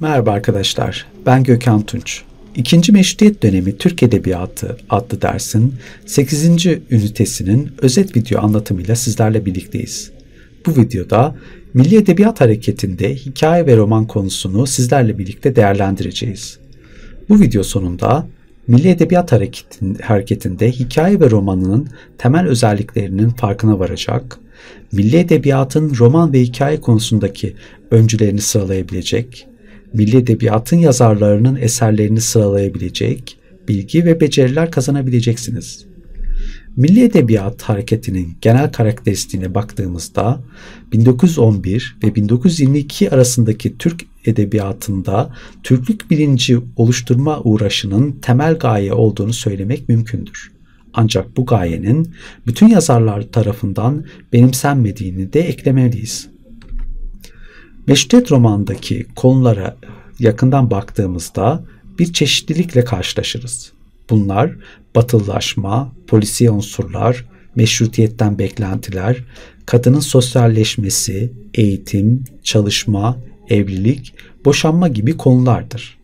Merhaba arkadaşlar, ben Gökhan Tunç. İkinci Meşrutiyet Dönemi Türk Edebiyatı adlı dersin 8. ünitesinin özet video anlatımıyla sizlerle birlikteyiz. Bu videoda Milli Edebiyat Hareketi'nde hikaye ve roman konusunu sizlerle birlikte değerlendireceğiz. Bu video sonunda Milli Edebiyat Hareketi'nde hikaye ve romanının temel özelliklerinin farkına varacak, milli edebiyatın roman ve hikaye konusundaki öncülerini sıralayabilecek, milli edebiyatın yazarlarının eserlerini sıralayabilecek bilgi ve beceriler kazanabileceksiniz. Milli Edebiyat hareketinin genel karakteristiğine baktığımızda 1911 ve 1922 arasındaki Türk edebiyatında Türklük bilinci oluşturma uğraşının temel gaye olduğunu söylemek mümkündür. Ancak bu gayenin bütün yazarlar tarafından benimsenmediğini de eklemeliyiz. Meşrutiyet romandaki konulara yakından baktığımızda bir çeşitlilikle karşılaşırız. Bunlar batılılaşma, polisi unsurlar, meşrutiyetten beklentiler, kadının sosyalleşmesi, eğitim, çalışma, evlilik, boşanma gibi konulardır.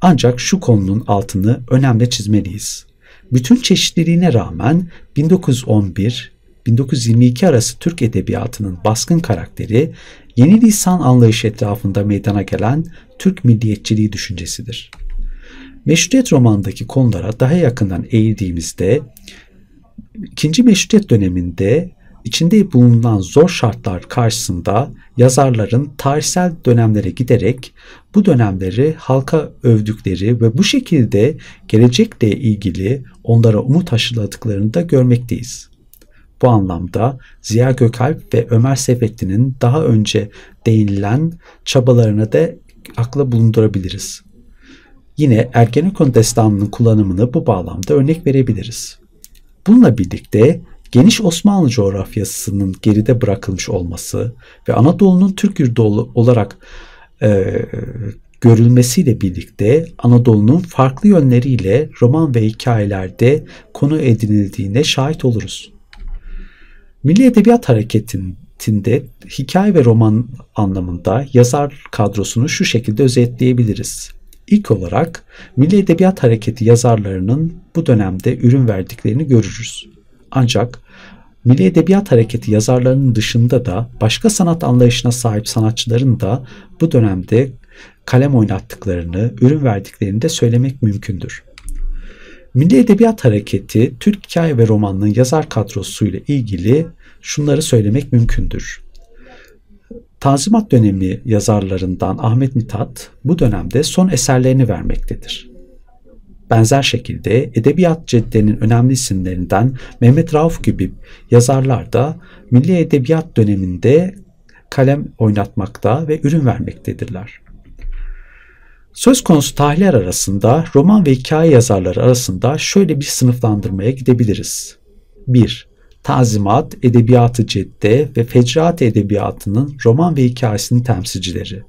Ancak şu konunun altını önemli çizmeliyiz. Bütün çeşitliliğine rağmen 1911 1922 arası Türk edebiyatının baskın karakteri yeni lisan anlayışı etrafında meydana gelen Türk milliyetçiliği düşüncesidir. Meşrutiyet romanındaki konulara daha yakından eğildiğimizde ikinci meşrutiyet döneminde içinde bulunan zor şartlar karşısında yazarların tarihsel dönemlere giderek bu dönemleri halka övdükleri ve bu şekilde gelecekle ilgili onlara umut aşıladıklarını da görmekteyiz. Bu anlamda Ziya Gökalp ve Ömer Seyfettin'in daha önce değinilen çabalarını da akla bulundurabiliriz. Yine Ergenekon destanının kullanımını bu bağlamda örnek verebiliriz. Bununla birlikte geniş Osmanlı coğrafyasının geride bırakılmış olması ve Anadolu'nun Türk yurdu olarak e, görülmesiyle birlikte Anadolu'nun farklı yönleriyle roman ve hikayelerde konu edinildiğine şahit oluruz. Milli Edebiyat Hareketi'nde hikaye ve roman anlamında yazar kadrosunu şu şekilde özetleyebiliriz. İlk olarak Milli Edebiyat Hareketi yazarlarının bu dönemde ürün verdiklerini görürüz. Ancak Milli Edebiyat Hareketi yazarlarının dışında da başka sanat anlayışına sahip sanatçıların da bu dönemde kalem oynattıklarını, ürün verdiklerini de söylemek mümkündür. Milli Edebiyat Hareketi Türk hikaye ve romanının yazar kadrosu ile ilgili şunları söylemek mümkündür. Tanzimat dönemi yazarlarından Ahmet Mithat bu dönemde son eserlerini vermektedir. Benzer şekilde edebiyat ceddenin önemli isimlerinden Mehmet Rauf gibi yazarlar da milli edebiyat döneminde kalem oynatmakta ve ürün vermektedirler. Söz konusu tarihler arasında roman ve hikaye yazarları arasında şöyle bir sınıflandırmaya gidebiliriz. 1. Tazimat, Edebiyatı Cedde ve Fecraat Edebiyatı'nın roman ve hikayesinin temsilcileri.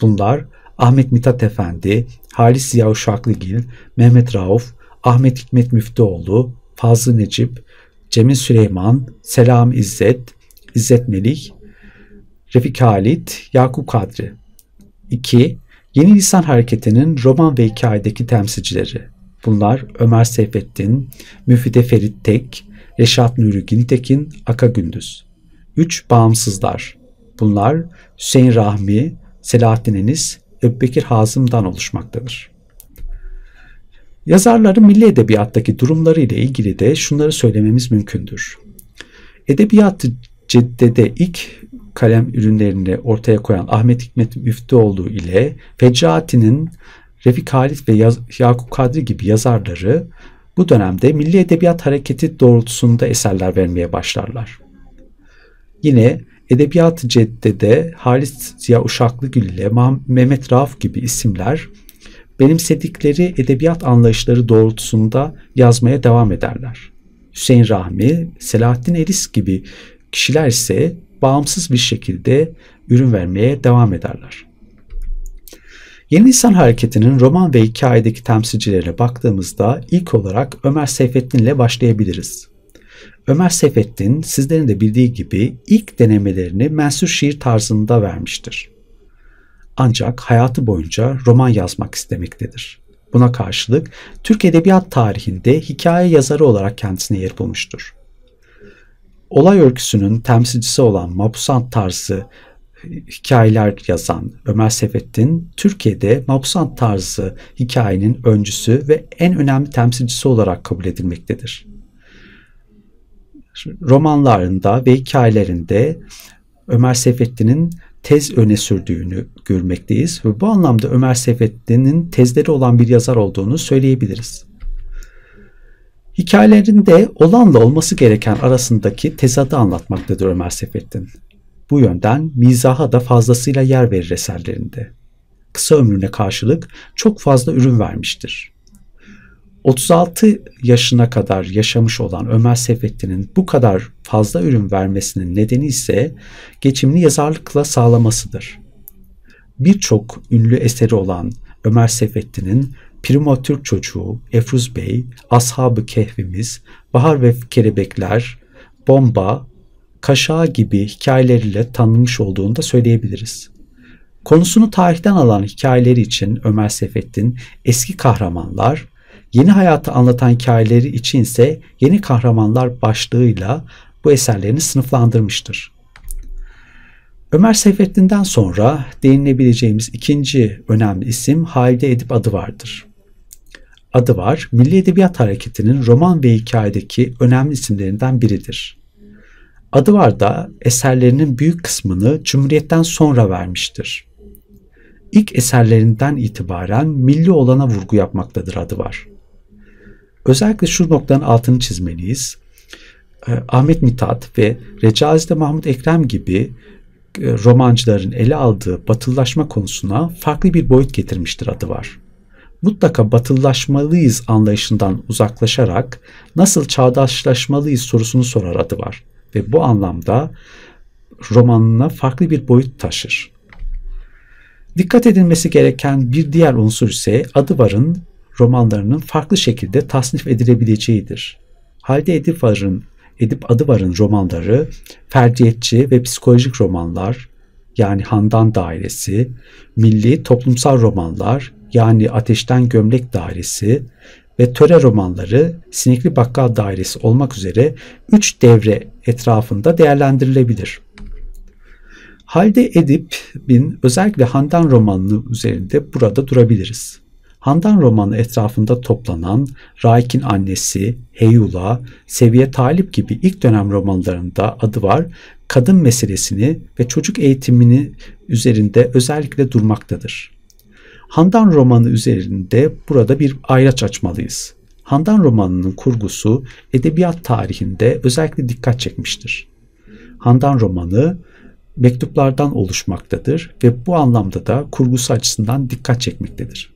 Bunlar Ahmet Mithat Efendi, Halis Ziya Uşaklıgil, Mehmet Rauf, Ahmet Hikmet Müftüoğlu, Fazlı Necip, Cemil Süleyman, Selam İzzet, İzzet Melih, Refik Halit, Yakup Kadri. 2. Yeni Lisan Hareketi'nin roman ve hikayedeki temsilcileri. Bunlar Ömer Seyfettin, Müfide Ferit Tek, Reşat Nuri Giltekin, Aka Gündüz. 3. Bağımsızlar. Bunlar Hüseyin Rahmi, Selahattin Enis, Öbbekir Hazım'dan oluşmaktadır. Yazarların milli edebiyattaki durumları ile ilgili de şunları söylememiz mümkündür. Edebiyat ceddede ilk kalem ürünlerini ortaya koyan Ahmet Hikmet Müftüoğlu ile Feccati'nin Refik Halit ve Yakup Kadri gibi yazarları bu dönemde milli edebiyat hareketi doğrultusunda eserler vermeye başlarlar. Yine Edebiyat-ı Cedde'de Halis Ziya Uşaklıgül ile Mehmet Rauf gibi isimler benimsedikleri edebiyat anlayışları doğrultusunda yazmaya devam ederler. Hüseyin Rahmi, Selahattin Eris gibi kişiler ise bağımsız bir şekilde ürün vermeye devam ederler. Yeni İnsan Hareketi'nin roman ve hikayedeki temsilcilerine baktığımızda ilk olarak Ömer Seyfettin ile başlayabiliriz. Ömer Seyfettin sizlerin de bildiği gibi ilk denemelerini mensur şiir tarzında vermiştir. Ancak hayatı boyunca roman yazmak istemektedir. Buna karşılık Türk Edebiyat tarihinde hikaye yazarı olarak kendisine yer bulmuştur. Olay örgüsünün temsilcisi olan Mapusant tarzı hikayeler yazan Ömer Sefettin, Türkiye'de Mapusant tarzı hikayenin öncüsü ve en önemli temsilcisi olarak kabul edilmektedir. Romanlarında ve hikayelerinde Ömer Sefettin'in tez öne sürdüğünü görmekteyiz ve bu anlamda Ömer Sefettin'in tezleri olan bir yazar olduğunu söyleyebiliriz. Hikayelerinde olanla olması gereken arasındaki tezadı anlatmaktadır Ömer Seyfettin. Bu yönden mizaha da fazlasıyla yer verir eserlerinde. Kısa ömrüne karşılık çok fazla ürün vermiştir. 36 yaşına kadar yaşamış olan Ömer Seyfettin'in bu kadar fazla ürün vermesinin nedeni ise geçimini yazarlıkla sağlamasıdır. Birçok ünlü eseri olan Ömer Seyfettin'in Primo Türk Çocuğu, Efruz Bey, Ashab-ı Kehvimiz, Bahar ve Kelebekler, Bomba, kaşa gibi hikayeleriyle tanınmış olduğunu da söyleyebiliriz. Konusunu tarihten alan hikayeleri için Ömer Seyfettin eski kahramanlar, yeni hayatı anlatan hikayeleri için ise yeni kahramanlar başlığıyla bu eserlerini sınıflandırmıştır. Ömer Seyfettin'den sonra değinilebileceğimiz ikinci önemli isim Halide Edip adı vardır adı var, Milli Edebiyat Hareketi'nin roman ve hikayedeki önemli isimlerinden biridir. Adı var da eserlerinin büyük kısmını Cumhuriyet'ten sonra vermiştir. İlk eserlerinden itibaren milli olana vurgu yapmaktadır adı var. Özellikle şu noktanın altını çizmeliyiz. Ee, Ahmet Mithat ve Recaiz'de Mahmut Ekrem gibi e, romancıların ele aldığı batılılaşma konusuna farklı bir boyut getirmiştir adı var mutlaka batıllaşmalıyız anlayışından uzaklaşarak nasıl çağdaşlaşmalıyız sorusunu sorar adı var. Ve bu anlamda romanına farklı bir boyut taşır. Dikkat edilmesi gereken bir diğer unsur ise Adıvar'ın romanlarının farklı şekilde tasnif edilebileceğidir. Halde Edivar'ın Edip Adıvar'ın romanları ferdiyetçi ve psikolojik romanlar yani Handan Dairesi, milli toplumsal romanlar yani Ateşten Gömlek Dairesi ve Töre romanları Sinekli Bakkal Dairesi olmak üzere 3 devre etrafında değerlendirilebilir. Halde Edip bin özellikle Handan romanı üzerinde burada durabiliriz. Handan romanı etrafında toplanan Raik'in annesi, Heyula, Seviye Talip gibi ilk dönem romanlarında adı var, kadın meselesini ve çocuk eğitimini üzerinde özellikle durmaktadır. Handan romanı üzerinde burada bir ayraç açmalıyız. Handan romanının kurgusu edebiyat tarihinde özellikle dikkat çekmiştir. Handan romanı mektuplardan oluşmaktadır ve bu anlamda da kurgusu açısından dikkat çekmektedir.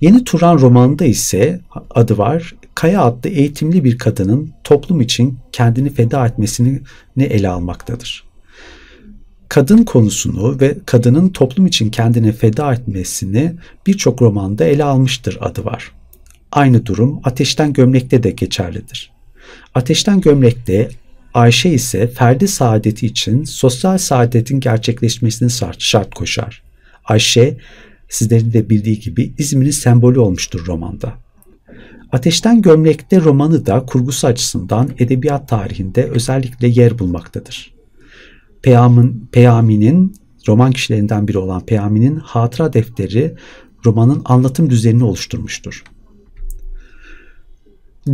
Yeni Turan romanında ise adı var Kaya adlı eğitimli bir kadının toplum için kendini feda etmesini ne ele almaktadır kadın konusunu ve kadının toplum için kendini feda etmesini birçok romanda ele almıştır adı var. Aynı durum Ateşten Gömlek'te de geçerlidir. Ateşten Gömlek'te Ayşe ise ferdi saadeti için sosyal saadetin gerçekleşmesini şart koşar. Ayşe sizlerin de bildiği gibi İzmir'in sembolü olmuştur romanda. Ateşten Gömlek'te romanı da kurgusu açısından edebiyat tarihinde özellikle yer bulmaktadır. Peyam'ın, Peyami'nin roman kişilerinden biri olan Peyami'nin hatıra defteri romanın anlatım düzenini oluşturmuştur.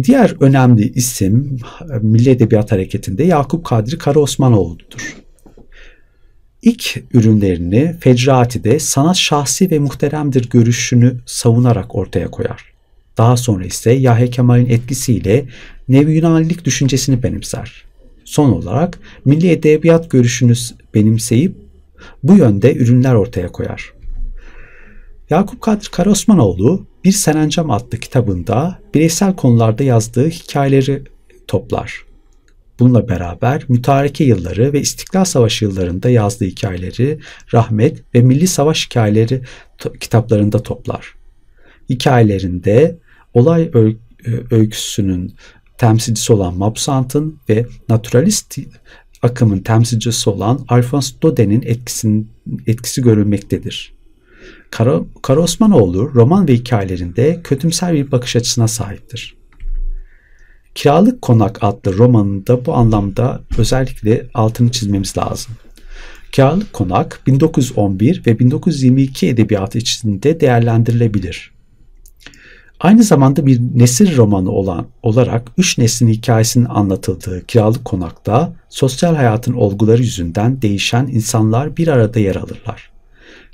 Diğer önemli isim Milli Edebiyat Hareketi'nde Yakup Kadri Karaosmanoğlu'dur. İlk ürünlerini Fecrati'de sanat şahsi ve muhteremdir görüşünü savunarak ortaya koyar. Daha sonra ise Yahya Kemal'in etkisiyle Nevyunanilik düşüncesini benimser. Son olarak milli edebiyat görüşünü benimseyip bu yönde ürünler ortaya koyar. Yakup Kadri Karaosmanoğlu Bir Serencam adlı kitabında bireysel konularda yazdığı hikayeleri toplar. Bununla beraber mütareke yılları ve İstiklal Savaşı yıllarında yazdığı hikayeleri Rahmet ve Milli Savaş hikayeleri kitaplarında toplar. Hikayelerinde olay öyküsünün e, temsilcisi olan Mabsant'ın ve naturalist akımın temsilcisi olan Alphonse Daudet'in etkisi görülmektedir. Kara, Kara Osmanoğlu roman ve hikayelerinde kötümser bir bakış açısına sahiptir. Kiralık Konak adlı romanında bu anlamda özellikle altını çizmemiz lazım. Kiralık Konak 1911 ve 1922 edebiyatı içinde değerlendirilebilir. Aynı zamanda bir nesil romanı olan olarak üç neslin hikayesinin anlatıldığı Kiralık Konak'ta sosyal hayatın olguları yüzünden değişen insanlar bir arada yer alırlar.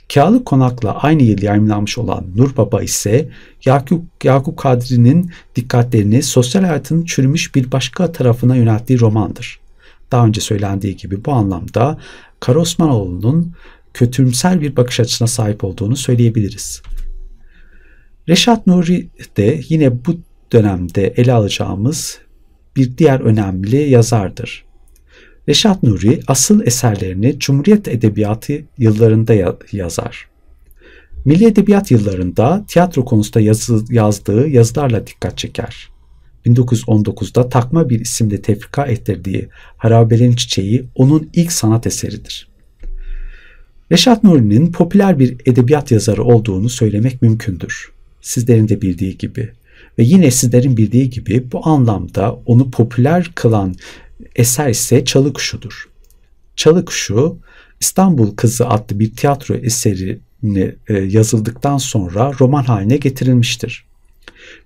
Kiralık Konak'la aynı yıl yayınlanmış olan Nur Baba ise Yakup, Yakup Kadri'nin dikkatlerini sosyal hayatın çürümüş bir başka tarafına yönelttiği romandır. Daha önce söylendiği gibi bu anlamda Kara Osmanoğlu'nun kötümser bir bakış açısına sahip olduğunu söyleyebiliriz. Reşat Nuri de yine bu dönemde ele alacağımız bir diğer önemli yazardır. Reşat Nuri asıl eserlerini Cumhuriyet Edebiyatı yıllarında yazar. Milli Edebiyat yıllarında tiyatro konusunda yazı, yazdığı yazılarla dikkat çeker. 1919'da Takma Bir isimle tefrika ettirdiği Harabelin Çiçeği onun ilk sanat eseridir. Reşat Nuri'nin popüler bir edebiyat yazarı olduğunu söylemek mümkündür sizlerin de bildiği gibi ve yine sizlerin bildiği gibi bu anlamda onu popüler kılan eser ise Çalı Kuşu'dur. Çalı Kuşu İstanbul Kızı adlı bir tiyatro eserini e, yazıldıktan sonra roman haline getirilmiştir.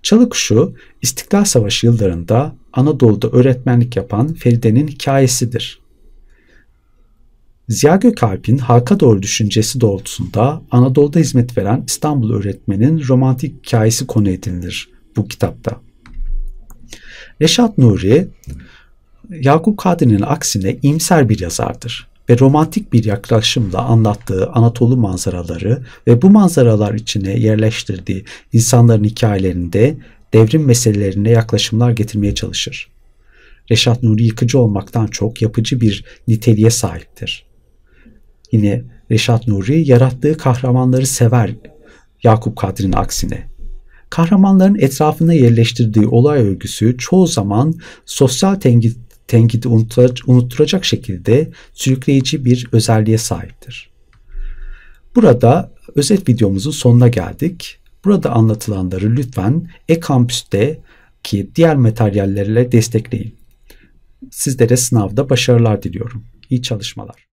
Çalı Kuşu İstiklal Savaşı yıllarında Anadolu'da öğretmenlik yapan Feride'nin hikayesidir. Ziya Gökalp'in halka doğru düşüncesi doğrultusunda Anadolu'da hizmet veren İstanbul öğretmenin romantik hikayesi konu edinilir bu kitapta. Reşat Nuri, Yakup Kadri'nin aksine imser bir yazardır ve romantik bir yaklaşımla anlattığı Anadolu manzaraları ve bu manzaralar içine yerleştirdiği insanların hikayelerinde devrim meselelerine yaklaşımlar getirmeye çalışır. Reşat Nuri yıkıcı olmaktan çok yapıcı bir niteliğe sahiptir. Yine Reşat Nuri yarattığı kahramanları sever Yakup Kadri'nin aksine. Kahramanların etrafına yerleştirdiği olay örgüsü çoğu zaman sosyal tenkit, tenkiti unutturacak şekilde sürükleyici bir özelliğe sahiptir. Burada özet videomuzun sonuna geldik. Burada anlatılanları lütfen e-kampüste ki diğer materyallerle destekleyin. Sizlere sınavda başarılar diliyorum. İyi çalışmalar.